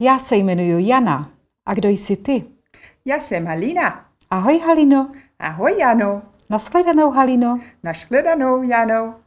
Já se jmenuji Jana. A kdo jsi ty? Já jsem Halina. Ahoj Halino. Ahoj Jano. Naschledanou Halino. Naschledanou Jano.